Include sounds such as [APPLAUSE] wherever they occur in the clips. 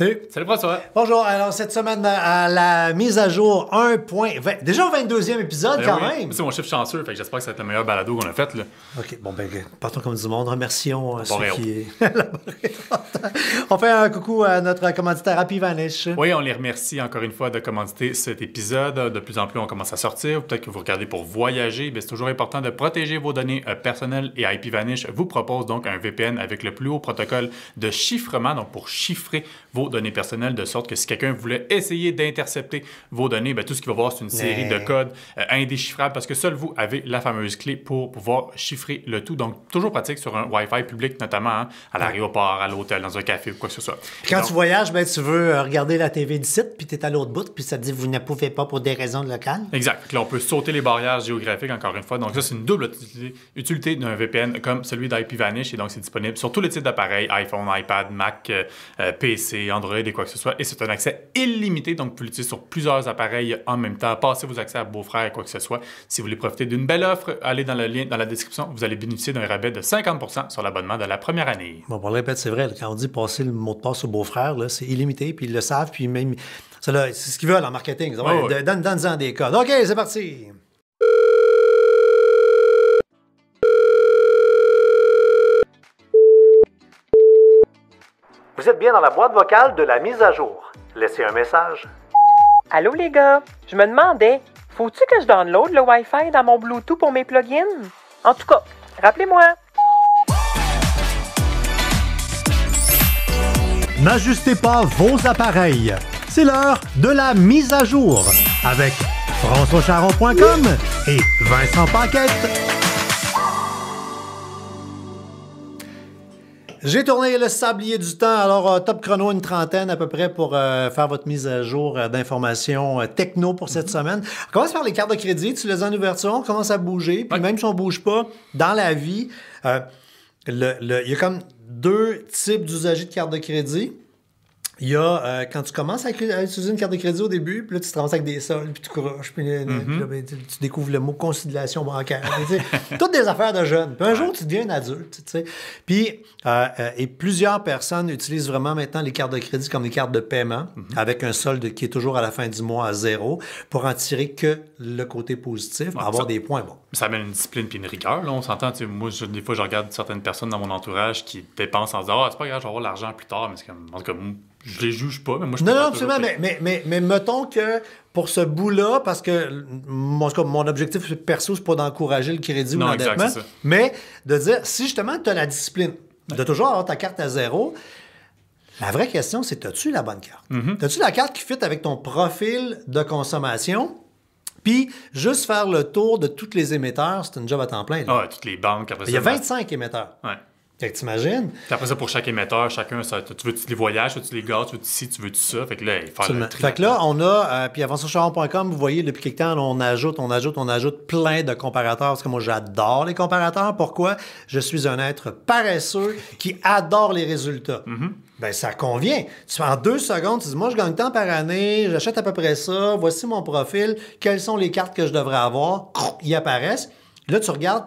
Salut. Salut François. Bonjour. Alors, cette semaine, à la mise à jour 1.20. Déjà au 22e épisode, ben quand même. C'est mon chiffre chanceux. j'espère que ça va être le meilleur balado qu'on a fait. Là. OK. Bon, ben, partons comme du monde. Remercions euh, ceux ben, oh. [LAUGHS] on fait un coucou à notre commanditaire Happy Vanish. Oui, on les remercie encore une fois de commanditer cet épisode. De plus en plus, on commence à sortir. Peut-être que vous regardez pour voyager. mais c'est toujours important de protéger vos données euh, personnelles et IP Vanish vous propose donc un VPN avec le plus haut protocole de chiffrement, donc pour chiffrer vos données personnelles de sorte que si quelqu'un voulait essayer d'intercepter vos données, bien, tout ce qu'il va voir, c'est une série de codes euh, indéchiffrables parce que seul vous avez la fameuse clé pour pouvoir chiffrer le tout. Donc, toujours pratique sur un Wi-Fi public, notamment hein, à l'aéroport, à l'hôtel, dans un café ou quoi que ce soit. quand tu voyages, ben, tu veux euh, regarder la TV du site, puis tu es à l'autre bout, puis ça te dit vous ne pouvez pas pour des raisons locales. Exact. Là, on peut sauter les barrières géographiques, encore une fois. Donc, ça, c'est une double utilité d'un VPN comme celui d'IPVanish. Et donc, c'est disponible sur tous les types d'appareils iPhone, iPad, Mac, euh, PC, et quoi que ce soit. Et c'est un accès illimité, donc vous pouvez l'utiliser sur plusieurs appareils en même temps. Passez vos accès à beau et quoi que ce soit. Si vous voulez profiter d'une belle offre, allez dans le lien dans la description. Vous allez bénéficier d'un rabais de 50 sur l'abonnement de la première année. Bon, pour le répète, c'est vrai. Quand on dit passer le mot de passe au beau-frère, c'est illimité, puis ils le savent, puis même. C'est ce qu'ils veulent en marketing. Oh, Donne-en des codes. OK, c'est parti! Vous êtes bien dans la boîte vocale de la mise à jour. Laissez un message. Allô les gars, je me demandais, faut-tu que je download le Wi-Fi dans mon Bluetooth pour mes plugins? En tout cas, rappelez-moi. N'ajustez pas vos appareils. C'est l'heure de la mise à jour avec FrançoisCharon.com et Vincent Paquette. J'ai tourné le sablier du temps, alors euh, top chrono, une trentaine à peu près pour euh, faire votre mise à jour euh, d'informations techno pour cette mhm. semaine. On commence par les cartes de crédit, tu les as en ouverture, on commence à bouger, puis même si on bouge pas, dans la vie, il le, y a comme deux types d'usagers de cartes de crédit. Il y a, euh, quand tu commences à, utiliser une carte de crédit au début, puis là, tu te ramasses avec des soldes, puis tu croches, puis, mm-hmm. ben, tu, découvres le mot conciliation bancaire. [LAUGHS] toutes des affaires de jeunes. Puis un jour, tu deviens un adulte, tu sais. Puis, euh, euh, et plusieurs personnes utilisent vraiment maintenant les cartes de crédit comme des cartes de paiement, mm-hmm. avec un solde qui est toujours à la fin du mois à zéro, pour en tirer que le côté positif, avoir des points bons. Ça amène une discipline puis une rigueur, là, on s'entend. Moi, des fois, je regarde certaines personnes dans mon entourage qui dépensent en disant « Ah, c'est pas grave, je vais avoir l'argent plus tard. » Mais c'est comme, en je les juge pas, mais moi je Non, non, absolument, mais, mais, mais, mettons que pour ce bout-là, parce que mon, objectif perso, c'est pas d'encourager le crédit non, ou l'endettement, mais de dire si justement tu as la discipline de toujours avoir ta carte à zéro, la vraie question, c'est as-tu la bonne carte? Mm-hmm. As-tu la carte qui fit avec ton profil de consommation? Puis, juste faire le tour de tous les émetteurs, c'est une job à temps plein. Ah, toutes les banques, Il y a 25 émetteurs. Ouais. Fait que t'imagines. Puis après ça, pour chaque émetteur, chacun, tu veux-tu les voyages, tu veux-tu les gars, tu veux-tu ci, tu veux-tu ça. Fait que là, il faut faire le Fait que là, on a, avant euh, puis avanceaucharon.com, vous voyez, depuis quelque temps, on ajoute, on ajoute, on ajoute plein de comparateurs. Parce que moi, j'adore les comparateurs. Pourquoi? Je suis un être paresseux qui adore les résultats. Mm-hmm. Ben, ça convient. Tu en deux secondes, tu dis, moi, je gagne tant par année, j'achète à peu près ça, voici mon profil, quelles sont les cartes que je devrais avoir, ils apparaissent. Là, tu regardes,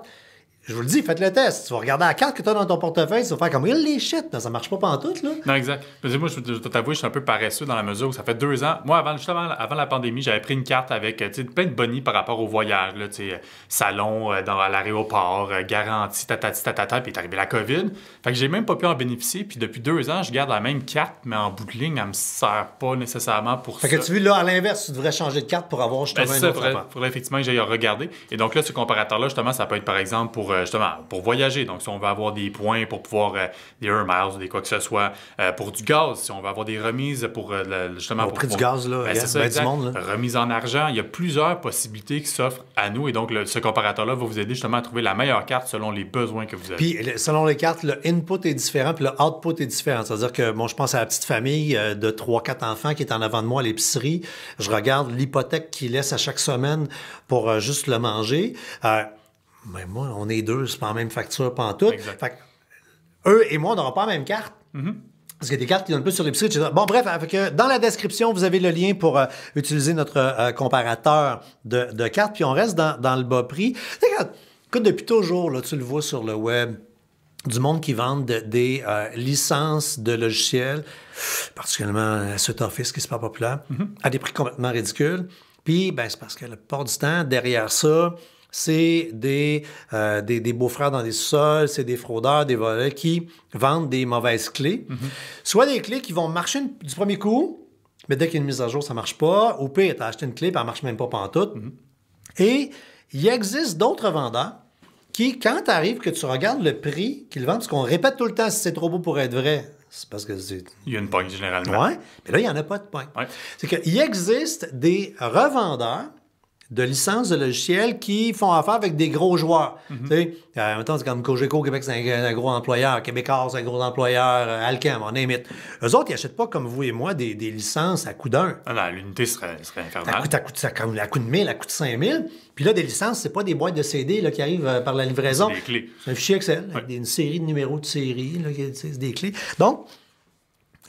je vous le dis, faites le test. Tu vas regarder la carte que tu as dans ton portefeuille, tu vas faire comme les shit, ça marche pas pantoute, là. Non, exact. moi, je dois t'avouer, je suis un peu paresseux dans la mesure où ça fait deux ans. Moi, avant, juste avant, la pandémie, j'avais pris une carte avec plein de bonnies par rapport au voyage, là, euh, salon euh, dans l'aéroport, euh, garantie, tatati, tatata, puis est arrivé la COVID. Fait que j'ai même pas pu en bénéficier. Puis depuis deux ans, je garde la même carte, mais en bout de ligne, elle me sert pas nécessairement pour ça. Fait que tu vois, là, à l'inverse, tu devrais changer de carte pour avoir ben, justement ben, ça, autre faudrait, faudrait effectivement que j'aille regarder. Et donc là, ce comparateur-là, justement, ça peut être par exemple pour euh, justement pour voyager. Donc, si on veut avoir des points pour pouvoir euh, des Miles ou des quoi que ce soit, euh, pour du gaz, si on veut avoir des remises pour justement. Au prix du gaz, là, ben, ben du monde, là. Remise en argent. Il y a plusieurs possibilités qui s'offrent à nous. Et donc, ce comparateur-là va vous aider justement à trouver la meilleure carte selon les besoins que vous avez. Puis, selon les cartes, le input est différent, puis le output est différent. C'est-à-dire que, bon, je pense à la petite famille de 3-4 enfants qui est en avant de moi à l'épicerie. Je regarde l'hypothèque qu'il laisse à chaque semaine pour juste le manger mais ben, moi, on est deux, c'est pas la même facture, pas en tout. eux et moi, on n'aura pas la même carte. Mm-hmm. Parce qu'il y a des cartes qui donnent plus sur l'épicerie, Bon, bref, dans la description, vous avez le lien pour euh, utiliser notre euh, comparateur de, cartes. Puis on reste dans, le bas prix. Regarde, écoute, depuis toujours, tu le vois sur le web, du monde qui vend des euh, licences de logiciels, particulièrement cet Office qui n'est pas populaire, mm-hmm. à des prix complètement ridicules. Puis, ben, c'est parce que le plupart du temps, derrière ça, c'est euh, des, beaux-frères dans les sols, c'est des fraudeurs, des voleurs qui vendent des mauvaises clés. Mhm. Soit des clés qui vont marcher du premier coup, mais dès qu'il y a une mise à jour, ça marche pas. Ou pire, as acheté une clé, ça elle marche même pas pantoute. Mhm. Et il existe d'autres vendeurs qui, quand tu arrives, que tu regardes le prix qu'ils vendent, parce qu'on répète tout le temps si c'est trop beau pour être vrai, c'est parce que c'est... Il y a une pointe, généralement. Oui, mais là, il n'y en a pas de pointe. C'est qu'il existe des revendeurs de licences de logiciels qui font affaire avec des gros joueurs. Mhm. Tu sais, euh, c'est comme Cogeco Québec, c'est un, gros employeur. Québécois, c'est un gros employeur. Euh, Alcam, on est it. Eux autres, ils n'achètent pas, comme vous et moi, des, licences à coup d'un. Ah non, l'unité serait, serait infernale. À coût à, coup, à, à de 1000, à coup de 5000. Puis là, des licences, c'est pas des boîtes de CD là, qui arrivent euh, par la livraison. C'est des clés. C'est un fichier Excel, avec une série de numéros de série, là, des clés. Donc,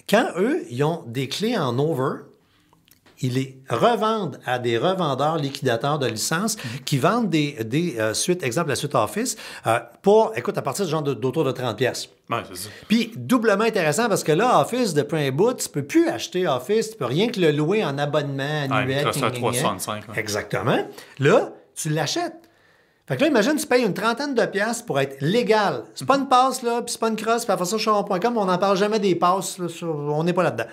quand eux, ils ont des clés en over, ils les revendent à des revendeurs liquidateurs de licences qui vendent des, euh, suites, exemple la suite Office, euh, pour, écoute, à partir de genre d'autour de, 30 pièces. Puis doublement intéressant parce que là, Office, de un bout, tu peux plus acheter Office, tu peux rien que le louer en abonnement annuel. 365. Exactement. Là, tu l'achètes. Fait que là, imagine, tu payes une trentaine de pièces pour être légal. C'est pas une mhm. passe, là, puis c'est pas une crosse, puis à façon on n'en parle jamais des passes, on n'est pas là-dedans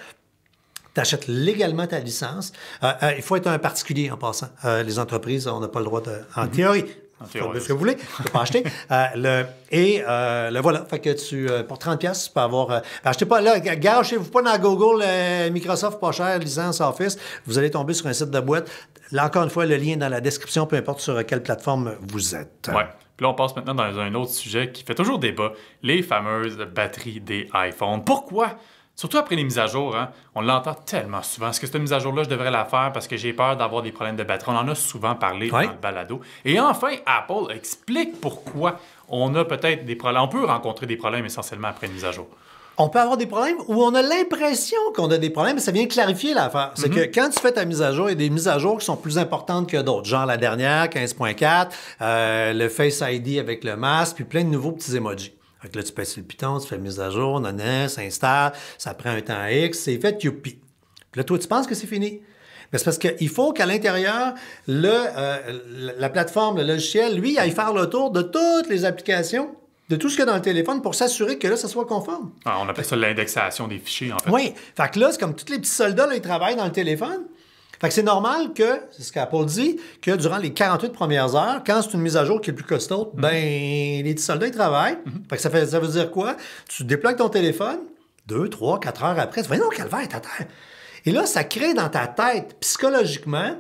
tu légalement ta licence. Euh, euh, il faut être un particulier en passant. Euh, les entreprises, on n'a pas le droit de. En mhm. théorie. que vous voulez, tu peux pas acheter. [LAUGHS] le, et le voilà, fait que tu, pour 30$, tu peux avoir. Ben, achetez pas, là, gâchez-vous pas dans Google, Microsoft, pas cher, licence Office. Vous allez tomber sur un site de boîte. Là, encore une fois, le lien est dans la description, peu importe sur quelle plateforme vous êtes. Ouais. Puis là, on passe maintenant dans un autre sujet qui fait toujours débat les fameuses batteries des iPhones. Pourquoi? Surtout après les mises à jour, hein. on l'entend tellement souvent. Est-ce que cette mise à jour-là, je devrais la faire parce que j'ai peur d'avoir des problèmes de batterie? On en a souvent parlé dans le balado. Et enfin, Apple explique pourquoi on a peut-être des problèmes. On peut rencontrer des problèmes essentiellement après une mise à jour. On peut avoir des problèmes où on a l'impression qu'on a des problèmes, mais ça vient clarifier l'affaire. C'est mhm. que quand tu fais ta mise à jour, il y a des mises à jour qui sont plus importantes que d'autres. Genre la dernière, 15.4, euh, le Face ID avec le masque, puis plein de nouveaux petits emojis. Fait là, tu passes le piton, tu fais mise à jour, nanan, s'installe, ça prend un temps X, c'est fait, youpi. là, toi, tu penses que c'est fini. Mais c'est parce qu'il faut qu'à l'intérieur, euh, la plateforme, le logiciel, lui, aille faire le tour de toutes les applications de tout ce qu'il y a dans le téléphone pour s'assurer que là, ça soit conforme. Ah, on appelle ça l'indexation des fichiers, en fait. Oui. Fait que là, c'est comme tous les petits soldats, là, ils travaillent dans le téléphone. Fait que c'est normal que, c'est ce qu'Apple dit, que durant les 48 premières heures, quand c'est une mise à jour qui est plus costaud, mhm. ben, les petits soldats, ils travaillent. Mhm. fait que ça, veut dire quoi? Tu déploques ton téléphone, 2, trois, quatre heures après, tu vas, non, calvaire, t'as terre. Et là, ça crée dans ta tête, psychologiquement,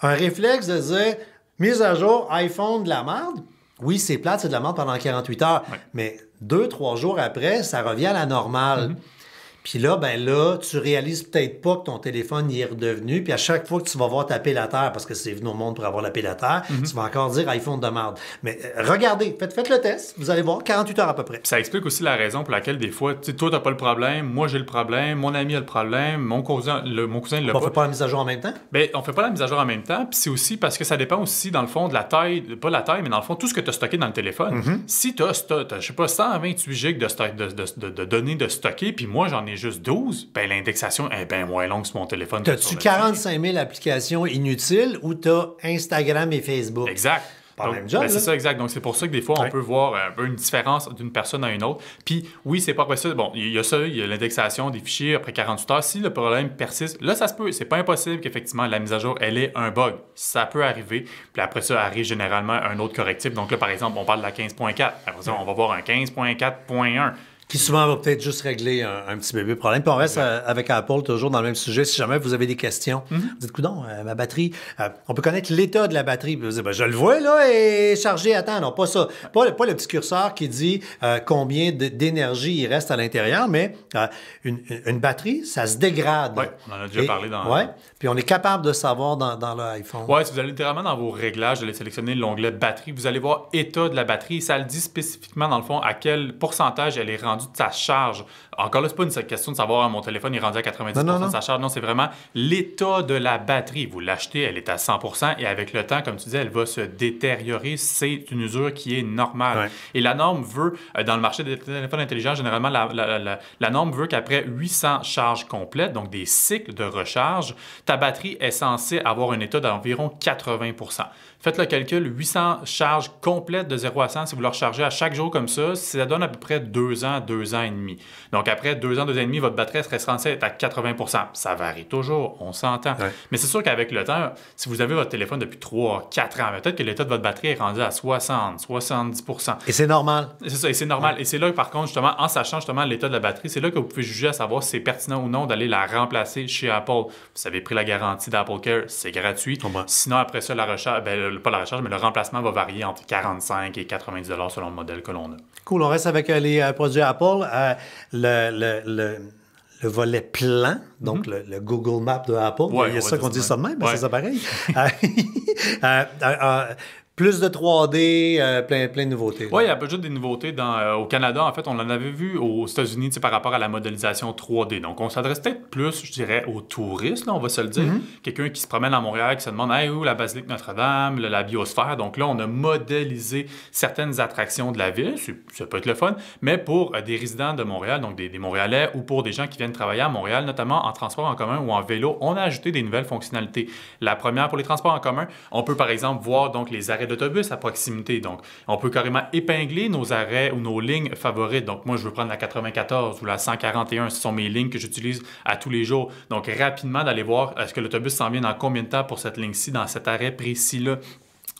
un réflexe de dire, mise à jour, iPhone, de la merde. Oui, c'est plate, c'est de la merde pendant 48 heures, mais deux, trois jours après, ça revient à la normale. Mhm. Puis là, ben là, tu réalises peut-être pas que ton téléphone y est redevenu. Puis à chaque fois que tu vas voir taper la terre, parce que c'est venu au monde pour avoir la la terre, mhm. tu vas encore dire iPhone de merde. Mais euh, regardez, faites, faites, le test, vous allez voir, 48 heures à peu près. ça explique aussi la raison pour laquelle des fois, tu toi, t'as pas le problème, moi, j'ai le problème, mon ami a le problème, mon cousin, le, mon cousin, le pas. On fait pas la mise à jour en même temps? Ben, on fait pas la mise à jour en même temps. Puis c'est aussi parce que ça dépend aussi, dans le fond, de la taille, pas la taille, mais dans le fond, tout ce que tu as stocké dans le téléphone. Mhm. Si tu as, je sais pas, 128 gigs de, de données de stocker, puis moi, j'en ai ben, juste 12, ben l'indexation est bien moins longue sur mon téléphone. T'as-tu 45 000 applications inutiles ou t'as Instagram et Facebook? Exact. Ben, c'est ça, exact. Donc, c'est pour ça que des fois, on peut voir euh, un peu une différence d'une personne à une autre. Puis, oui, c'est pas possible. Bon, il y a ça, il y a l'indexation des fichiers après 48 heures. Si le problème persiste, là, ça se peut. C'est pas impossible qu'effectivement, la mise à jour, elle ait un bug. Ça peut arriver. Puis après ça, arrive généralement un autre correctif. Donc là, par exemple, on parle de la 15.4. on va voir un 15.4.1 qui souvent va peut-être juste régler un, petit bébé problème. Puis on reste euh, avec Apple toujours dans le même sujet. Si jamais vous avez des questions, mhm. vous dites, coudon, euh, ma batterie, euh, on peut connaître l'état de la batterie. vous dites, ben, je le vois, là, et chargé. Attends, non, pas ça. Pas, le petit curseur qui dit combien d'énergie il reste à l'intérieur, mais une, batterie, ça se dégrade. Oui, on en a déjà parlé dans... Puis on est capable de savoir dans, l'iPhone. Oui, si vous allez littéralement dans vos réglages, vous allez sélectionner l'onglet batterie, vous allez voir état de la batterie. Ça le dit spécifiquement, dans le fond, à quel pourcentage elle est rendue de sa charge. Encore là, ce n'est pas une question de savoir, hein, mon téléphone est rendu à 90 de sa charge. Non, c'est vraiment l'état de la batterie. Vous l'achetez, elle est à 100 et avec le temps, comme tu disais, elle va se détériorer. C'est une usure qui est normale. Et la norme veut, euh, dans le marché des téléphones intelligents, généralement, la, norme veut qu'après 800 charges complètes, donc des cycles de recharge, la batterie est censée avoir un état d'environ 80 Faites le calcul, 800 charges complètes de 0 à 100, si vous le rechargez à chaque jour comme ça, ça donne à peu près 2 ans, 2 ans et demi. Donc après 2 ans, 2 ans et demi, votre batterie serait censée à 80 Ça varie toujours, on s'entend. Mais c'est sûr qu'avec le temps, si vous avez votre téléphone depuis 3, 4 ans, peut-être que l'état de votre batterie est rendu à 60, 70 Et c'est normal. C'est ça, et c'est normal. Et c'est là par contre, justement, en sachant justement l'état de la batterie, c'est là que vous pouvez juger à savoir si c'est pertinent ou non d'aller la remplacer chez Apple. Vous avez pris la garantie d'Apple Care, c'est gratuit. Sinon, après ça, la recharge, ben, pas la recharge, mais le remplacement va varier entre 45 et 90 selon le modèle que l'on a. Cool, on reste avec euh, les euh, produits Apple. Euh, le, le, le volet plan, donc mm-hmm. le, Google Map de Apple. il y a ça qu'on dit ça de même, mais c'est ça pareil. [LAUGHS] [LAUGHS] plus de 3D, euh, plein, plein de nouveautés. Oui, il y a juste des nouveautés dans, euh, au Canada. En fait, on en avait vu aux États-Unis par rapport à la modélisation 3D. Donc, on s'adresse peut-être plus, je dirais, aux touristes, on va se le dire. Mhm. Quelqu'un qui se promène à Montréal, qui se demande ah où la basilique Notre-Dame, la, biosphère. Donc là, on a modélisé certaines attractions de la ville. Ça peut être le fun, mais pour euh, des résidents de Montréal, donc des, Montréalais ou pour des gens qui viennent travailler à Montréal, notamment en transport en commun ou en vélo, on a ajouté des nouvelles fonctionnalités. La première, pour les transports en commun, on peut par exemple voir donc les arrêts d'autobus à proximité. Donc, on peut carrément épingler nos arrêts ou nos lignes favorites. Donc, moi, je veux prendre la 94 ou la 141. Ce sont mes lignes que j'utilise à tous les jours. Donc, rapidement d'aller voir est-ce que l'autobus s'en vient dans combien de temps pour cette ligne-ci, dans cet arrêt précis-là.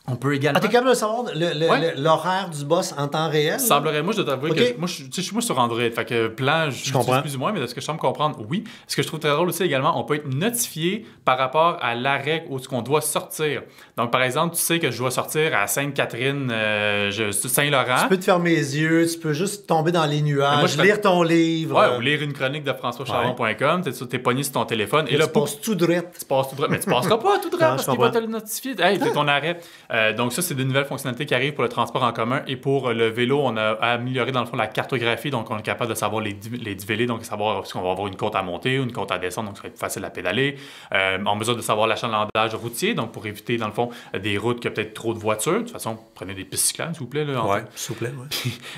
On peut également. Ah, t'es capable de savoir l'horaire du boss en temps réel? Semblerait, moi, je dois t'avouer que moi, je, suis moi sur Android. Fait que plan, je, comprends plus ou moins, mais de ce que je semble comprendre, oui. Ce que je trouve très drôle aussi également, on peut être notifié par rapport à l'arrêt où qu'on doit sortir. Donc, par exemple, tu sais que je dois sortir à Sainte-Catherine, euh, Saint-Laurent. Tu peux te fermer les yeux, tu peux juste tomber dans les nuages, lire ton livre. ou lire une chronique de FrançoisCharon.com. tu T'es, pogné sur ton téléphone. Et, tu passes tout droit. Tu Mais tu passeras pas tout droit [LAUGHS] parce qu'il va te le notifier. Hey, t'es ton arrêt. [LAUGHS] Euh, donc ça, c'est des nouvelles fonctionnalités qui arrivent pour le transport en commun et pour euh, le vélo, on a amélioré dans le fond la cartographie, donc on est capable de savoir les, les donc savoir si on va avoir une côte à monter ou une côte à descendre, donc ça va être facile à pédaler. Euh, en mesure de savoir l'achalandage routier, donc pour éviter dans le fond des routes qui ont peut-être trop de voitures. De toute façon, prenez des pistes cyclables, s'il vous plaît. Oui, s'il vous plaît.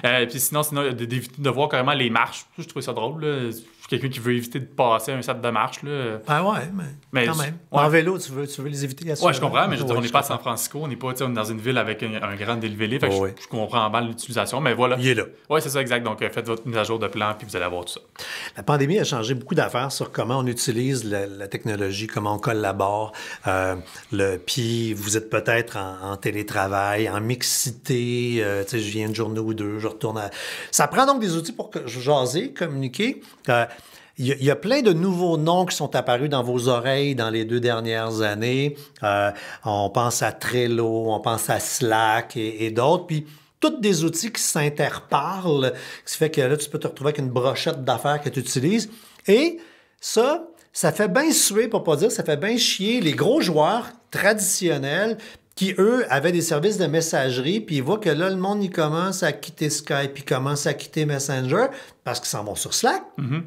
Ouais. puis, sinon, sinon de, voir carrément les marches. Je trouvais ça drôle. Là quelqu'un qui veut éviter de passer un sac de marche. Là. Ben ouais, mais, quand même. En vélo, tu veux, tu veux les éviter. Oui, Ouais, je comprends, hein. mais on n'est pas à San Francisco, on n'est pas dans une ville avec un, grand dénivelé je, comprends mal l'utilisation, mais voilà. Il est là. Oui, c'est ça, exact. Donc, euh, faites votre mise à jour de plan, puis vous allez avoir tout ça. La pandémie a changé beaucoup d'affaires sur comment on utilise la, technologie, comment on collabore. Euh, le, puis, vous êtes peut-être en, télétravail, en mixité. Euh, tu sais, je viens une journée ou deux, je retourne à... Ça prend donc des outils pour jaser, communiquer. Euh, il y, a, plein de nouveaux noms qui sont apparus dans vos oreilles dans les deux dernières années. Euh, on pense à Trello, on pense à Slack et, d'autres. Puis, toutes des outils qui s'interparlent, ce qui fait que là, tu peux te retrouver avec une brochette d'affaires que tu utilises. Et ça, ça fait bien suer, pour pas dire, ça fait bien chier les gros joueurs traditionnels qui, eux, avaient des services de messagerie, puis ils voient que là, le monde, il commence à quitter Skype, puis commence à quitter Messenger, parce qu'ils s'en vont sur Slack. Mm-hmm.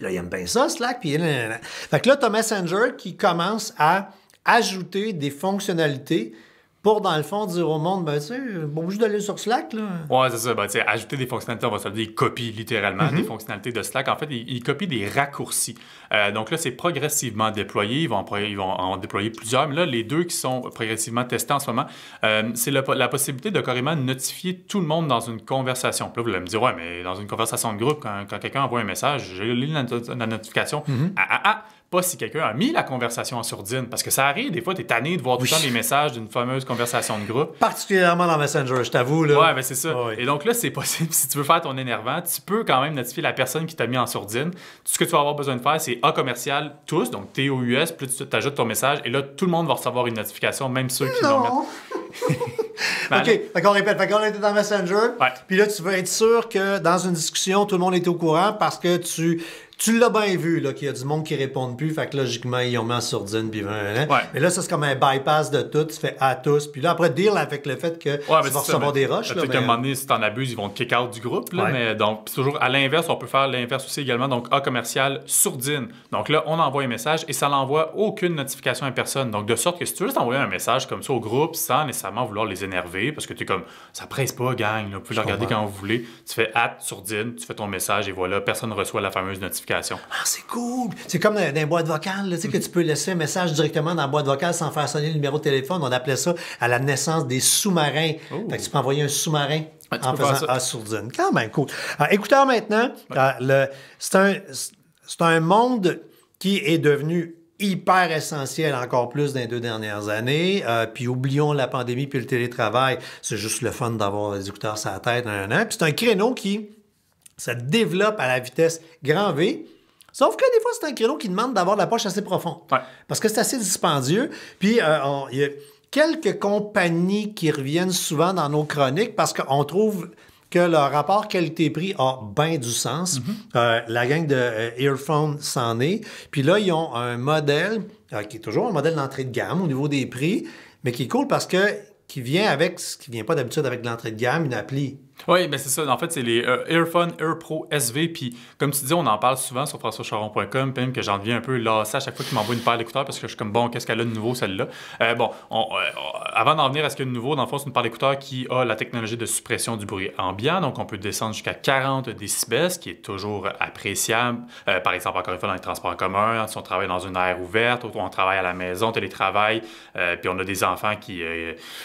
Là, il aime bien ça, Slack. Puis... Fait que là, tu as Messenger qui commence à ajouter des fonctionnalités pour, dans le fond, dire au monde, ben, tu sais, d'aller sur Slack, là. Ouais, c'est ça. Ben, tu sais, ajouter des fonctionnalités, on va se dire, ils copient littéralement mm-hmm. des fonctionnalités de Slack. En fait, ils, copient des raccourcis. Euh, donc là, c'est progressivement déployé. Ils vont, en, ils vont en déployer plusieurs. Mais là, les deux qui sont progressivement testés en ce moment, euh, c'est la possibilité de carrément notifier tout le monde dans une conversation. Puis là, vous allez me dire, ouais, mais dans une conversation de groupe, quand, quand quelqu'un envoie un message, j'ai lu la, notification. Mm-hmm. ah, ah, ah, pas si quelqu'un a mis la conversation en sourdine. Parce que ça arrive, des fois, tu es tanné de voir tout le messages d'une fameuse conversation conversation de groupe. Particulièrement dans Messenger, je t'avoue. Là. Ouais, mais ben, c'est ça. Et donc là, c'est possible, [LAUGHS] si tu veux faire ton énervant, tu peux quand même notifier la personne qui t'a mis en sourdine. Tout ce que tu vas avoir besoin de faire, c'est A commercial, tous, donc T-O-U-S, plus tu ajoutes ton message, et là, tout le monde va recevoir une notification, même ceux qui l'ont mis. [LAUGHS] Ben, OK, fait qu'on répète, fait qu'on était dans Messenger, puis là, tu veux être sûr que dans une discussion, tout le monde est au courant parce que tu tu l'as bien vu, là, qu'il y a du monde qui répondent plus. Fait que logiquement, ils ont mis en sourdine, puis Mais là, ça, c'est comme un bypass de tout. Tu fais à tous. Puis là, après, deal avec le fait que tu vas recevoir des rushs. Peut-être qu'à un moment donné, si en abuses, ils vont te kick out du groupe. Là, Mais donc, toujours à l'inverse, on peut faire l'inverse aussi également. Donc, A commercial, sourdine. Donc là, on envoie un message et ça n'envoie aucune notification à personne. Donc, de sorte que si tu veux juste envoyer un message comme ça au groupe sans nécessairement vouloir les énerver, parce que tu es comme, ça presse pas, gang, tu peux regarder quand vous voulez. Tu fais sur sourdine, tu fais ton message et voilà, personne reçoit la fameuse notification. Ah, c'est cool! C'est comme dans, un boîte vocale, tu sais, que tu peux laisser un message directement dans la boîte vocale sans faire sonner le numéro de téléphone. On appelait ça à la naissance des sous-marins. Oh. tu peux envoyer un sous-marin en faisant ah, sourdine Quand même cool. Ah, écouteurs maintenant, ah, c'est un, monde qui est devenu hyper essentiel encore plus dans les deux dernières années. puis oublions la pandémie puis le télétravail. C'est juste le fun d'avoir des écouteurs sur la tête. Puis c'est un créneau qui ça développe à la vitesse grand V. Sauf que des fois, c'est un créneau qui demande d'avoir la poche assez profonde. Parce que c'est assez dispendieux. Puis, euh, il y a quelques compagnies qui reviennent souvent dans nos chroniques parce qu'on trouve que leur rapport qualité-prix a bien du sens. Mhm. Euh, la gang de euh, Earphone s'en est. Puis là, ils ont un modèle qui est toujours un modèle d'entrée de gamme au niveau des prix, mais qui est cool parce que qui vient avec ce qui vient pas d'habitude avec l'entrée de gamme, une appli oui, ben c'est ça. En fait, c'est les euh, Airphone Pro SV. Puis, comme tu dis, on en parle souvent sur françoischaron.com, même que j'en deviens un peu lassé à chaque fois qu'il m'envoie une paire d'écouteurs parce que je suis comme, bon, qu'est-ce qu'elle a de nouveau, celle-là? Euh, bon, euh, on, avant d'en venir à ce qu'il y a de nouveau, dans le fond, c'est une paire d'écouteurs qui a la technologie de suppression du bruit ambiant. Donc, on peut descendre jusqu'à 40 décibels, ce qui est toujours appréciable. Euh, par exemple, encore une fois, dans les transports en commun, si on travaille dans une aire ouverte, on travaille à la maison, télétravail, euh, puis on a des enfants qui,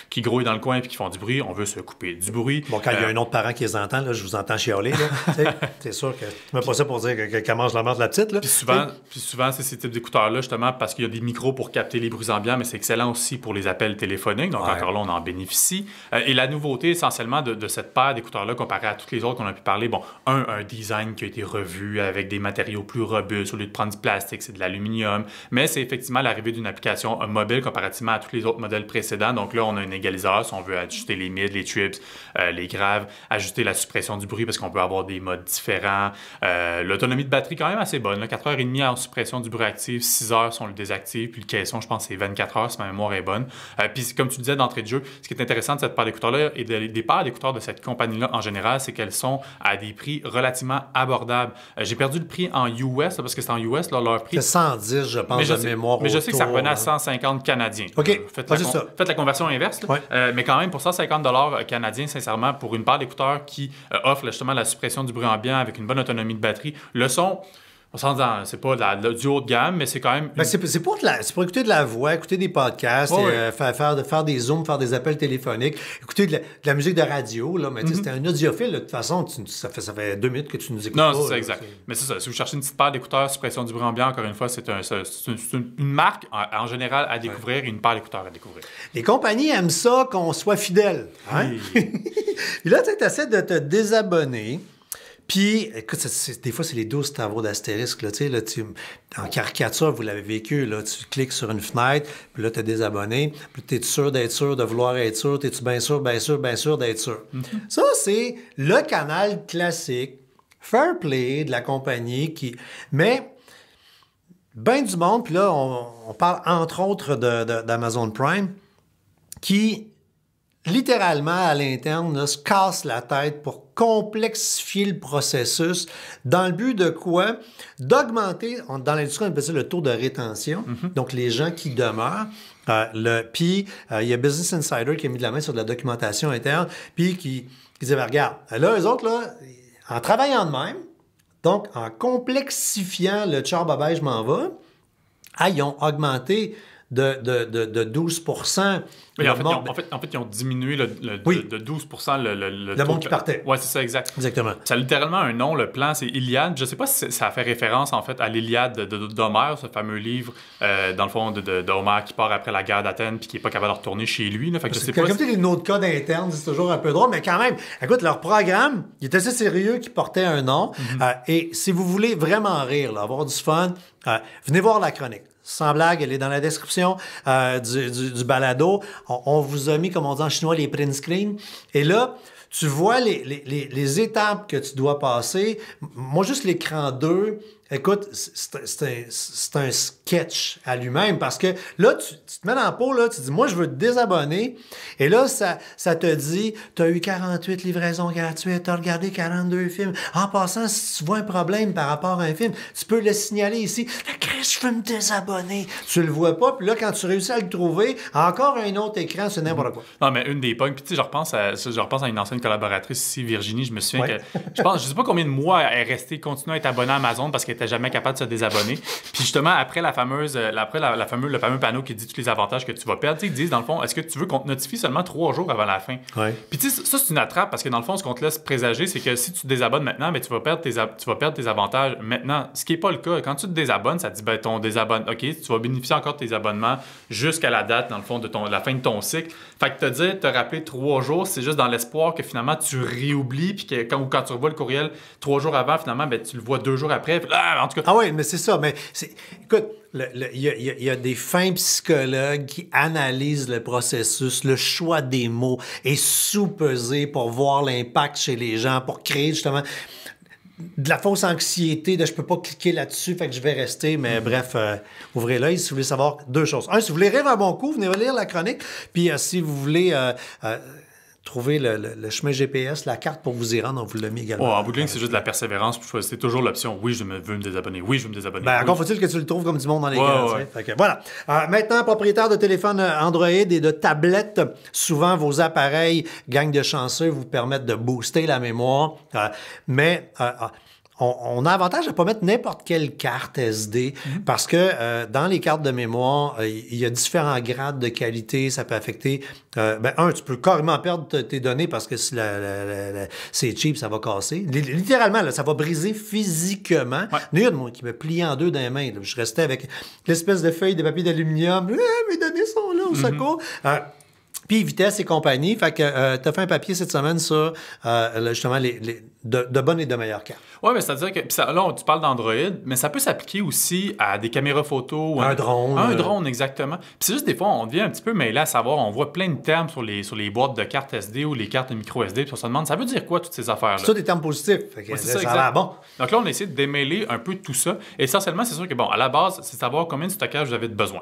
qui grouillent dans le coin et qui font du bruit, on veut se couper du bruit. Bon, quand il y a parents qui les entendent, je vous entends chialer. [LAUGHS] c'est sûr que tu pas ça pour dire que quand mange la mort de la petite. Là. Puis souvent, souvent c'est ces types d'écouteurs-là, justement, parce qu'il y a des micros pour capter les bruits ambiants, mais c'est excellent aussi pour les appels téléphoniques. Donc, encore là, on en bénéficie. Euh, et la nouveauté, essentiellement, de, cette paire d'écouteurs-là, comparée à toutes les autres qu'on a pu parler, bon, un, design qui a été revu avec des matériaux plus robustes. Au lieu de prendre du plastique, c'est de l'aluminium. Mais c'est effectivement l'arrivée d'une application mobile comparativement à tous les autres modèles précédents. Donc là, on a un égaliseur si on veut ajuster les mids, les trips, euh, les graves, ajouter la suppression du bruit parce qu'on peut avoir des modes différents. Euh, l'autonomie de batterie quand même assez bonne, 4h30 en suppression du bruit actif, 6 h sont le désactive, puis le caisson, je pense, c'est 24 h si ma mémoire est bonne. Euh, puis comme tu disais d'entrée de jeu, ce qui est intéressant de cette paire d'écouteurs-là et des paires d'écouteurs de cette compagnie-là en général, c'est qu'elles sont à des prix relativement abordables. Euh, j'ai perdu le prix en US parce que c'est en US, là, leur prix. C'est 110, je pense, je de sais, mémoire. Mais je sais que ça revenait à 150 hein. Canadiens. OK. Ah, faites, la, conversion inverse. mais quand même, pour 150 canadiens, sincèrement, pour une paire qui euh, offre justement la suppression du bruit ambiant avec une bonne autonomie de batterie. Le son, on c'est pas la, du haut de gamme, mais c'est quand même. Ben, c'est, pour écouter de la voix, écouter des podcasts, euh, faire, des zooms, faire des appels téléphoniques, écouter de la, musique de radio. Là, mais tu c'était mm-hmm. un audiophile, de toute façon, ça, fait, deux minutes que tu nous écoutes. Non, c'est exact. Mais c'est ça. Si vous cherchez une petite paire d'écouteurs, suppression du bruit ambiant, encore une fois, c'est, une, marque en, général à découvrir et une paire d'écouteurs à découvrir. Les compagnies aiment ça qu'on soit fidèle. Hein? et [LAUGHS] là, tu essaies de te désabonner. Puis, écoute, des fois, c'est les 12 travaux d'astérisque. Là, là, tu, en caricature, vous l'avez vécu. Là, tu cliques sur une fenêtre, puis là, tu es désabonné. Puis, tu es sûr d'être sûr, de vouloir être sûr. Es bien sûr, bien sûr, bien sûr d'être sûr? Mhm. Ça, c'est le canal classique, fair play de la compagnie qui. Mais, bien du monde, puis là, on, on, parle entre autres de d'Amazon Prime, qui littéralement à l'interne là, se casse la tête pour complexifier le processus dans le but de quoi? D'augmenter, dans l'industrie, on appelle ça le taux de rétention, mhm. donc les gens qui demeurent. Euh, puis, euh, il y a Business Insider qui a mis de la main sur de la documentation interne, puis qui, qui disait, ben, regarde, là, les autres, là, en travaillant de même, donc en complexifiant le char, je m'en vais, ah, ils ont augmenté de, de, de, 12 en, fait, en, fait, ils ont diminué le, de, 12 le, le, le, monde qui partait. Oui, c'est ça, exact. Exactement. Ça littéralement un nom, le plan, c'est Iliade. Je ne sais pas si ça fait référence, en fait, à l'Iliade d'Homère, ce fameux livre, euh, dans le fond, d'Homère qui part après la guerre d'Athènes et qui n'est pas capable de retourner chez lui. Là. Fait je sais comme si... une autre code interne, c'est toujours un peu drôle, mais quand même, écoute, leur programme, il était assez sérieux, qui portait un nom. Mhm. Euh, et si vous voulez vraiment rire, avoir du fun, euh, venez voir la chronique sans blague, elle est dans la description euh, du, du, balado. On, vous a mis, comme on dit en chinois, les print screens. Et là, tu vois les, les, les, les étapes que tu dois passer. Moi, juste l'écran 2, Écoute, c'est un, sketch à lui-même parce que là, tu, te mets dans la peau, là, tu dis, moi, je veux te désabonner. Et là, ça, te dit, tu as eu 48 livraisons gratuites, tu as regardé 42 films. En passant, si tu vois un problème par rapport à un film, tu peux le signaler ici. je veux me désabonner. Tu le vois pas, puis là, quand tu réussis à le trouver, encore un autre écran, c'est n'importe quoi. Non, mais une des pognes. Puis tu sais, je repense, à, repense à une ancienne collaboratrice ici, Virginie. Je me souviens que, je pense, je sais pas combien de mois elle est restée, continue à être abonnée à Amazon parce qu'elle n'était jamais capable de se désabonner. Puis justement, après, la fameuse, euh, après la, le fameux panneau qui dit tous les avantages que tu vas perdre, ils disent dans le fond, est-ce que tu veux qu'on te notifie seulement trois jours avant la fin? Puis tu sais, ça, c'est une attrape parce que dans le fond, ce qu'on te laisse présager, c'est que si tu te désabonnes maintenant, mais ben, tu, vas perdre tes tu vas perdre tes avantages maintenant. Ce qui n'est pas le cas. Quand tu te désabonnes, ça te dit, ben, désabonne, OK, tu vas bénéficier encore de tes abonnements jusqu'à la date, dans le fond, de, ton, la fin de ton cycle. Fait que te dire, te rappeler trois jours, c'est juste dans l'espoir que finalement, tu réoublies, puis que quand, quand tu revois le courriel trois jours avant, finalement, ben, tu le vois deux jours après, puis ah oui, mais c'est ça. Mais écoute, il y, a des fins psychologues qui analysent le processus, le choix des mots et sous pesé pour voir l'impact chez les gens, pour créer justement de la fausse anxiété de je peux pas cliquer là-dessus, fait que je vais rester. Mais mm-hmm. bref, euh, ouvrez l'œil si vous voulez savoir deux choses. Un, si vous voulez rêver un bon coup, venez lire la chronique. Puis euh, si vous voulez euh, trouver le, chemin GPS, la carte pour vous y rendre. On vous l'a mis également. Oh, en bout de ligne, c'est juste de la persévérance. C'est toujours l'option oui, je me veux me désabonner. Oui, je veux me désabonner. Ben, Encore faut-il que tu le trouves comme du monde dans les gars, Voilà. Euh, maintenant, propriétaire de téléphone euh, Android et de tablettes, souvent vos appareils, gang de chanceux, vous permettent de booster la mémoire. Euh, mais on, a avantage à pas mettre n'importe quelle carte SD mhm. parce que euh, dans les cartes de mémoire, euh, il y a différents grades de qualité. Ça peut affecter. Euh, ben, un, tu peux carrément perdre tes données parce que si c'est cheap, ça va casser. Littéralement, ça va briser physiquement. Il y a de moi qui me plie en deux dans les mains. Je restais avec l'espèce de feuille de papier d'aluminium. Eh, mes données sont là, au mhm. secours. puis vitesse et compagnie. Fait que tu fait un papier cette semaine sur justement les de, bonnes et de meilleures cartes. Oui, mais c'est-à-dire que là, tu parles d'Android, mais ça peut s'appliquer aussi à des caméras photo. Ou un, drone. Un euh. drone, exactement. Puis c'est juste des fois, on devient un petit peu mêlé à savoir, on voit plein de termes sur les, sur les boîtes de cartes SD ou les cartes micro SD, puis on se demande, ça veut dire quoi toutes ces affaires-là? Ça, des termes positifs. c'est ça, bon. Donc là, on essaie de démêler un peu tout ça. essentiellement, c'est sûr que, bon, à la base, c'est savoir combien de stockage vous avez de besoin.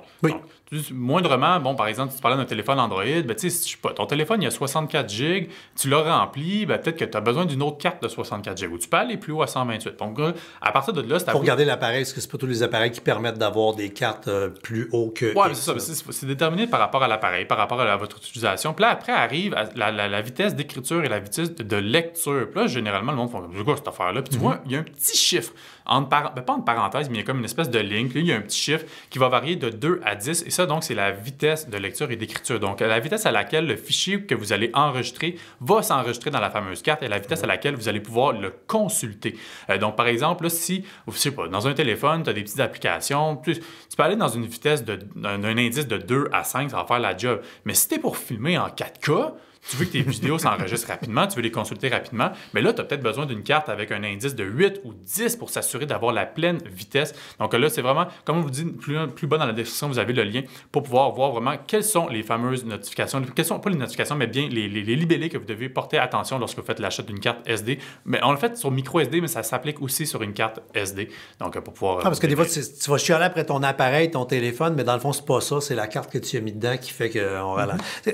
moindrement, bon, par exemple, tu parlais d'un téléphone Android, ben, tu sais, si je sais pas, ton téléphone, il y a 64 gigs, tu l'as rempli, ben, peut-être que tu as besoin d'une autre carte 64 Go. Tu peux aller plus haut à 128. Donc, à partir de là, c'est à regarder l'appareil, ce que c'est pas tous les appareils qui permettent d'avoir des cartes euh, plus haut que. Oui, c'est ça. C'est déterminé par rapport à l'appareil, par rapport à, votre utilisation. Puis là, après arrive la, la, vitesse d'écriture et la vitesse de, lecture. Puis là, généralement, le monde fait comme, quoi cette affaire-là? Puis tu mhm. vois, il y a un petit chiffre, ben, pas en parenthèse, mais il y a comme une espèce de ligne. là, il y a un petit chiffre qui va varier de 2 à 10. Et ça, donc, c'est la vitesse de lecture et d'écriture. Donc, la vitesse à laquelle le fichier que vous allez enregistrer va s'enregistrer dans la fameuse carte et la vitesse mhm. à laquelle vous allez pouvoir le consulter. Euh, donc, par exemple, si, je sais pas, dans un téléphone, tu as des petites applications, tu, tu peux aller dans une vitesse d'un indice de 2 à 5, ça va faire la job. Mais si tu es pour filmer en 4K, tu veux que tes vidéos s'enregistrent rapidement, tu veux les consulter rapidement, mais là, tu as peut-être besoin d'une carte avec un indice de 8 ou 10 pour s'assurer d'avoir la pleine vitesse. Donc là, c'est vraiment, comme on vous dit, plus, plus bas dans la description, vous avez le lien pour pouvoir voir vraiment quelles sont les fameuses notifications, quelles sont pas les notifications, mais bien les, libellés que vous devez porter attention lorsque vous faites l'achat d'une carte SD. Mais on le fait sur micro SD, mais ça s'applique aussi sur une carte SD. Donc pour pouvoir. Ah, parce que des euh, fois, tu, vas chialer après ton appareil, ton téléphone, mais dans le fond, c'est pas ça, c'est la carte que tu as mis dedans qui fait qu'on va euh,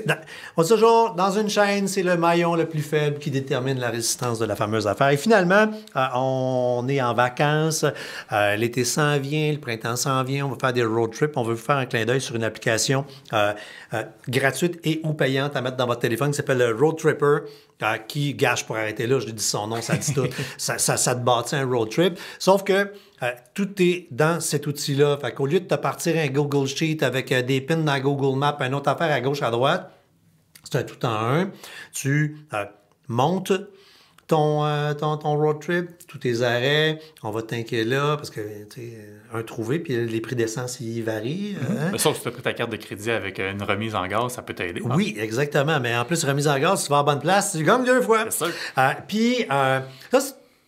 On mhm. toujours, dans une chaîne, c'est le maillon le plus faible qui détermine la résistance de la fameuse affaire. Et finalement, euh, on est en vacances, euh, l'été s'en vient, le printemps s'en vient, on va faire des road trips, on veut vous faire un clin d'œil sur une application euh, gratuite et ou payante à mettre dans votre téléphone qui s'appelle Road Tripper. qui gâche pour arrêter là, je dis son nom, ça dit tout. [LAUGHS] ça, te bâtit un road trip. Sauf que tout est dans cet outil-là. Fait qu'au lieu de te partir un Google Sheet avec des pins dans Google Maps, une autre affaire à gauche, à droite, c'est un tout en un. Tu euh, montes euh, ton, road trip, tous tes arrêts, on va t'inquiéter là, parce que, tu euh, un trouvé, puis les prix d'essence, ils varient. Mhm. Hein. Mais Sauf si tu as pris ta carte de crédit avec une remise en gaz, ça peut t'aider. Oui, exactement. Mais en plus, remise en gaz, tu vas en bonne place, tu gagnes deux fois. C'est sûr. puis, ça,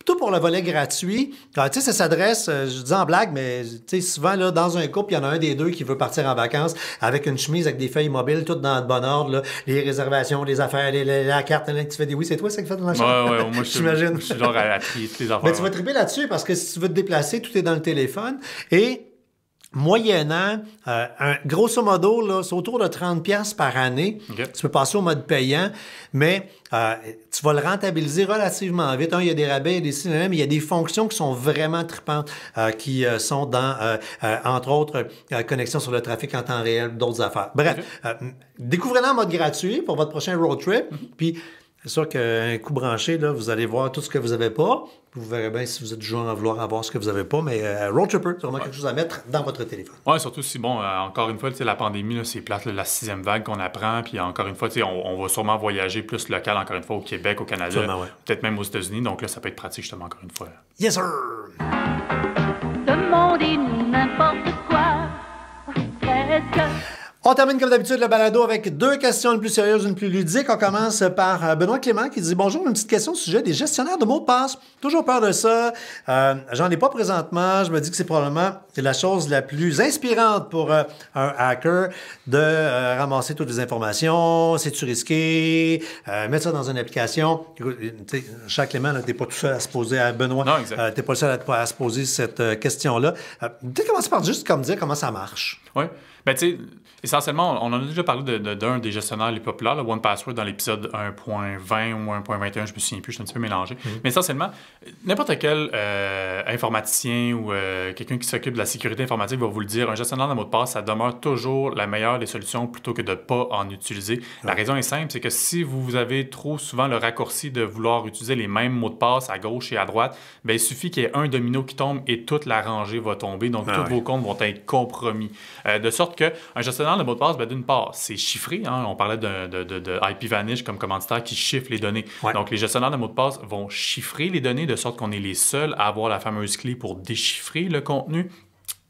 tout pour le volet gratuit. Tu sais, ça s'adresse, euh, je dis en blague, mais souvent, là, dans un couple, il y en a un des deux qui veut partir en vacances avec une chemise avec des feuilles mobiles, tout dans le bon ordre, les réservations, les affaires, la carte, là, tu fais des oui, c'est toi ça qui fait dans la chambre. Ouais, ouais, moi, je [LAUGHS] suis genre à la les affaires. Mais tu vas triper là-dessus parce que si tu veux te déplacer, tout est dans le téléphone. Et moyennant, euh, un, grosso modo, là, c'est autour de 30$ par année. Tu peux passer au mode payant, mais euh, tu vas le rentabiliser relativement vite. il y a des rabais, il y a des il y a des fonctions qui sont vraiment trippantes, euh, qui sont dans, entre autres, connexion sur le trafic en temps réel, d'autres affaires. Bref, découvrez-le en mode gratuit pour votre prochain road trip. Mhm. C'est sûr qu'un coup branché, là, vous allez voir tout ce que vous n'avez pas. vous verrez bien si vous êtes du à vouloir avoir ce que vous n'avez pas. Mais euh, Road Tripper, c'est vraiment quelque chose à mettre dans votre téléphone. Oui, surtout si, bon, euh, encore une fois, la pandémie, c'est plate, la sixième vague qu'on apprend. Puis encore une fois, on, va sûrement voyager plus local, encore une fois, au Québec, au Canada, peut-être même aux États-Unis. Donc là, ça peut être pratique, justement, encore une fois. Yes, sir! On termine comme d'habitude le balado avec deux questions, une plus sérieuse, une plus ludique. On commence par euh, Benoît Clément qui dit Bonjour, une petite question au sujet des gestionnaires de mots de passe. Toujours peur de ça. Euh, j'en ai pas présentement. Je me dis que c'est probablement la chose la plus inspirante pour euh, un hacker de ramasser toutes les informations. C'est-tu risqué Mettre ça dans une application. Chaque Clément, t'es pas tout seul à se poser à Benoît. Non, exact. t'es pas le seul à, se poser cette question-là. Peut-être par juste comme dire comment ça marche. Oui. Ben, tu sais, Essentiellement, on en a déjà parlé d'un de, de, des gestionnaires les populaires, le One Password, dans l'épisode 1.20 ou 1.21, je me souviens plus, je suis un petit peu mélangé. Mm-hmm. Mais essentiellement, n'importe quel euh, informaticien ou euh, quelqu'un qui s'occupe de la sécurité informatique va vous le dire, un gestionnaire de mot de passe, ça demeure toujours la meilleure des solutions plutôt que de ne pas en utiliser. La raison est simple, c'est que si vous avez trop souvent le raccourci de vouloir utiliser les mêmes mots de passe à gauche et à droite, bien, il suffit qu'il y ait un domino qui tombe et toute la rangée va tomber. Donc, ah tous vos comptes vont être compromis. Euh, de sorte qu'un gestionnaire le mot de passe, ben, d'une part, c'est chiffré. Hein. On parlait de, IP Vanish comme commanditaire qui chiffre les données. Donc, les gestionnaires de mots de passe vont chiffrer les données de sorte qu'on est les seuls à avoir la fameuse clé pour déchiffrer le contenu.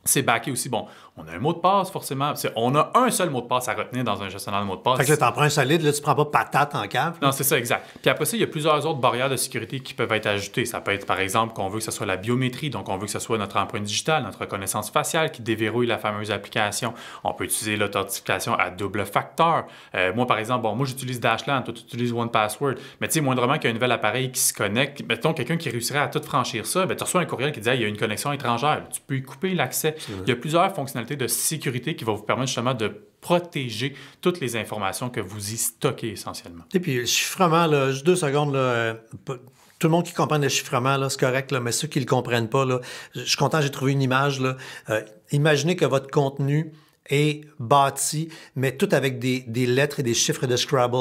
C'est backé aussi. Bon, on a un mot de passe, forcément. On a un seul mot de passe à retenir dans un gestionnaire de mot de passe. Fait que t'en prends un solide, là, tu prends pas patate en cave. Non, c'est ça, exact. Puis après ça, il y a plusieurs autres barrières de sécurité qui peuvent être ajoutées. Ça peut être, par exemple, qu'on veut que ce soit la biométrie, donc on veut que ce soit notre empreinte digitale, notre reconnaissance faciale qui déverrouille la fameuse application. On peut utiliser l'authentification à double facteur. Euh, moi, par exemple, bon, moi, j'utilise Dashland, toi, tu utilises 1Password. Mais tu sais, moindrement qu'il y a un nouvel appareil qui se connecte, mettons quelqu'un qui réussirait à tout franchir ça, ben, tu reçois un courriel qui dit, il y a une connexion étrangère. Tu peux y couper l'accès. Il y a plusieurs fonctionnalités de sécurité qui va vous permettre justement de protéger toutes les informations que vous y stockez essentiellement. Et puis, le chiffrement, là, juste deux secondes, là, euh, tout le monde qui comprend le chiffrement, c'est correct, là, mais ceux qui ne le comprennent pas, là, je suis content, j'ai trouvé une image. Là. Euh, imaginez que votre contenu est bâti, mais tout avec des, lettres et des chiffres de Scrabble,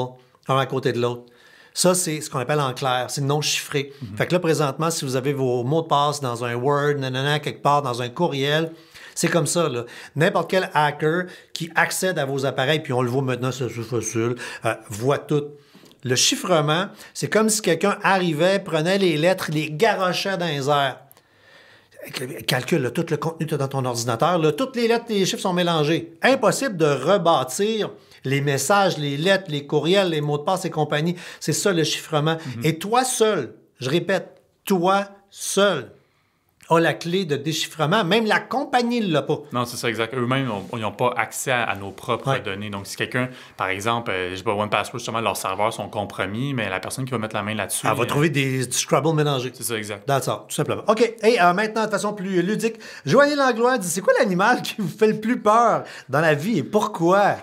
un à côté de l'autre. Ça, c'est ce qu'on appelle en clair, c'est non chiffré. Mhm. Fait que là, présentement, si vous avez vos mots de passe dans un Word, nanana, quelque part, dans un courriel, c'est comme ça, là. N'importe quel hacker qui accède à vos appareils, puis on le voit maintenant sur fossile, euh, voit tout. Le chiffrement, c'est comme si quelqu'un arrivait, prenait les lettres, les garochait dans les airs. Calcule, tout le contenu que dans ton ordinateur, toutes les lettres et les chiffres sont mélangés. Impossible de rebâtir les messages, les lettres, les courriels, les mots de passe et compagnie. C'est ça le chiffrement. Mm-hmm. Et toi seul, je répète, toi seul, ont la clé de déchiffrement. Même la compagnie ne l'a pas. Non, c'est ça, exact. Eux-mêmes, ils n'ont pas accès à, nos propres données. Donc, si quelqu'un, par exemple, euh, je sais pas, OnePassword, justement, leurs serveurs sont compromis, mais la personne qui va mettre la main là-dessus... Elle va euh, trouver des, du Scrabble mélangé. C'est ça, exact. D'accord, tout simplement. OK. Et euh, maintenant, de façon plus ludique, Joanie Langlois dit, c'est quoi l'animal qui vous fait le plus peur dans la vie et pourquoi?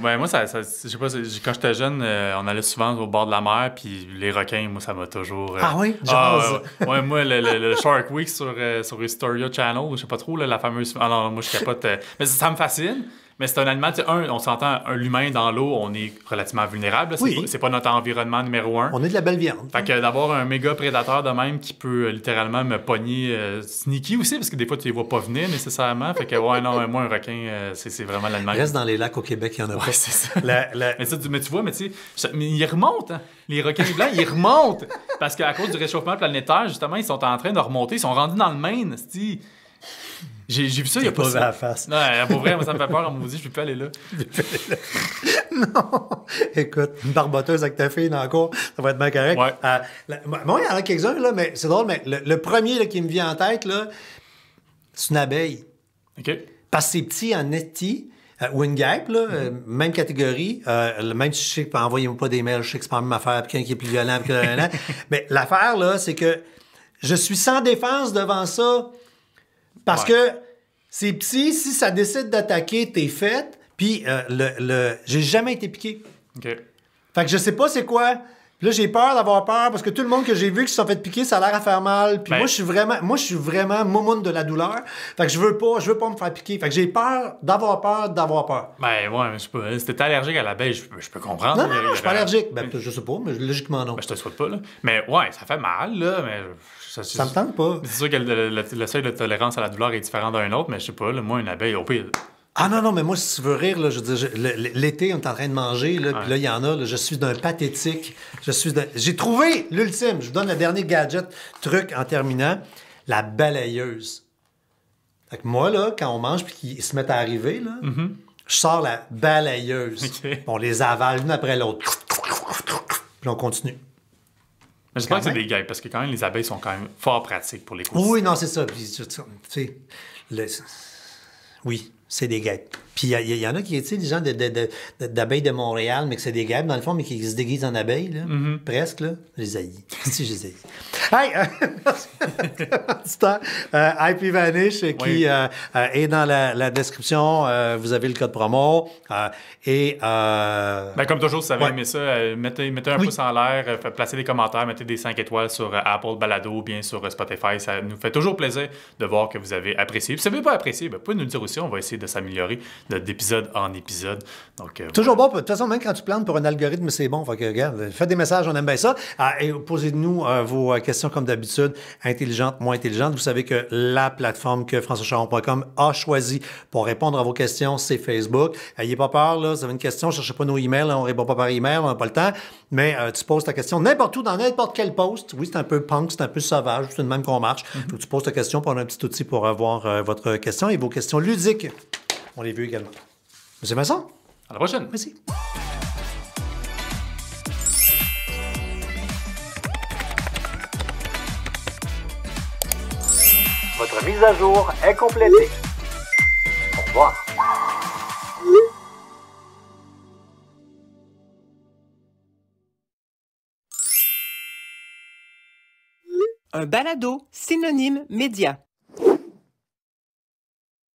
moi, ça, je sais pas, quand j'étais jeune, on allait souvent au bord de la mer, puis les requins, moi, ça m'a toujours... Ah oui? Ah, ouais, moi, le, le Shark Week, sur, euh, sur Historia Channel, je sais pas trop, la fameuse. Ah non, moi je capote. Euh, mais ça me fascine. Mais c'est un animal, tu sais, un, on s'entend, l'humain dans l'eau, on est relativement vulnérable. C'est, pas, notre environnement numéro un. On est de la belle viande. Fait que d'avoir un méga prédateur de même qui peut euh, littéralement me pogner euh, sneaky aussi, parce que des fois, tu les vois pas venir nécessairement. Fait que, [LAUGHS] ouais, non, moi, un requin, euh, c'est, vraiment Il Reste dans les lacs au Québec, il y en a ouais, c'est ça. Mais, tu vois, mais tu sais, ils remontent, hein? Les requins blancs, ils remontent! Parce qu'à cause du réchauffement planétaire, justement, ils sont en train de remonter. Ils sont rendus dans le Maine, j'ai vu ça il y a pas ça. la face. Non, pour vrai, ça me fait peur. On me dit, je peux pas aller là. [LAUGHS] non. Écoute, une barboteuse avec ta fille dans le cours, ça va être bien correct. Ouais. Euh, moi, il y en a quelques-uns, là, mais c'est drôle, mais le, premier là, qui me vient en tête, là, c'est une abeille. OK. Parce que c'est petit en netti, euh, ou une guêpe, là, mhm. euh, même catégorie, le même si je sais envoyez-moi pas des mails, je sais que c'est pas la même affaire, quelqu'un qui est plus violent, que que... [LAUGHS] mais l'affaire, là, c'est que je suis sans défense devant ça. Parce que ces petits, si ça décide d'attaquer, t'es faite. Puis euh, le, j'ai jamais été piqué. OK. Fait que je sais pas c'est quoi. Puis là, j'ai peur d'avoir peur parce que tout le monde que j'ai vu qui se sont fait piquer, ça a l'air à faire mal. Puis ben moi, je suis vraiment, moi, je suis vraiment moumoune de la douleur. Fait que je veux pas, je veux pas me faire piquer. Fait que j'ai peur d'avoir peur d'avoir peur. Ben ouais, mais je pas. si allergique à la je, peux comprendre. Non, non, je suis pas euh, allergique. Ben, je sais pas, mais logiquement non. Ben, je te souhaite pas, là. Mais ouais, ça fait mal, là, mais ça, me tente pas. C'est sûr que le, seuil de tolérance à la douleur est différent d'un autre, mais je sais pas, moi, une abeille, au pire. Ah non, non, mais moi, si tu veux rire, là, je l'été, on est en train de manger, puis là, il y en a, je suis d'un pathétique. Je suis J'ai trouvé l'ultime. Je vous donne le dernier gadget, truc en terminant la balayeuse. Fait moi, là, quand on mange puis qu'ils se mettent à arriver, là, mm-hmm. je sors la balayeuse. [LAUGHS] On les avale l'une après l'autre. Puis on continue mais pense que c'est des guêpes, parce que quand même, les abeilles sont quand même fort pratiques pour les Oui, non, c'est ça. Oui, c'est des guêpes. Puis il y, y, en a qui, étaient des gens d'abeilles de, Montréal, mais que c'est des gars dans le fond, mais qui se déguisent en abeilles, là, mm-hmm. presque, là. les haïs. [LAUGHS] si, je les haïs. Hey! euh, [LAUGHS] IP euh, Vanish, qui euh, euh, est dans la, description. vous avez le code promo. et. Ben, comme toujours, si vous avez aimé ça, mettez, mettez un pouce en l'air, placez des commentaires, mettez des 5 étoiles sur Apple Balado, bien sur Spotify. Ça nous fait toujours plaisir de voir que vous avez apprécié. si vous n'avez pas apprécié, ben, vous pouvez nous le dire aussi. On va essayer de s'améliorer d'épisode en épisode. Donc, euh, Toujours bon. De toute façon, même quand tu plantes pour un algorithme, c'est bon. que, regarde, faites des messages, on aime bien ça. Ah, et posez-nous euh, vos euh, questions comme d'habitude, intelligentes, moins intelligentes. Vous savez que la plateforme que françoischaron.com a choisie pour répondre à vos questions, c'est Facebook. N'ayez pas peur, là, vous avez une question, cherchez pas nos emails, mails on répond pas par email, on n'a pas le temps. Mais tu poses ta question n'importe où, dans n'importe quel poste. Oui, c'est un peu punk, c'est un peu sauvage, c'est une même qu'on marche. Mhm. tu poses ta question, pour un petit outil pour avoir votre question et vos questions ludiques. On les veut également. Monsieur Masson, à la prochaine. Merci. Votre mise à jour est complétée. Au revoir. Un balado synonyme média.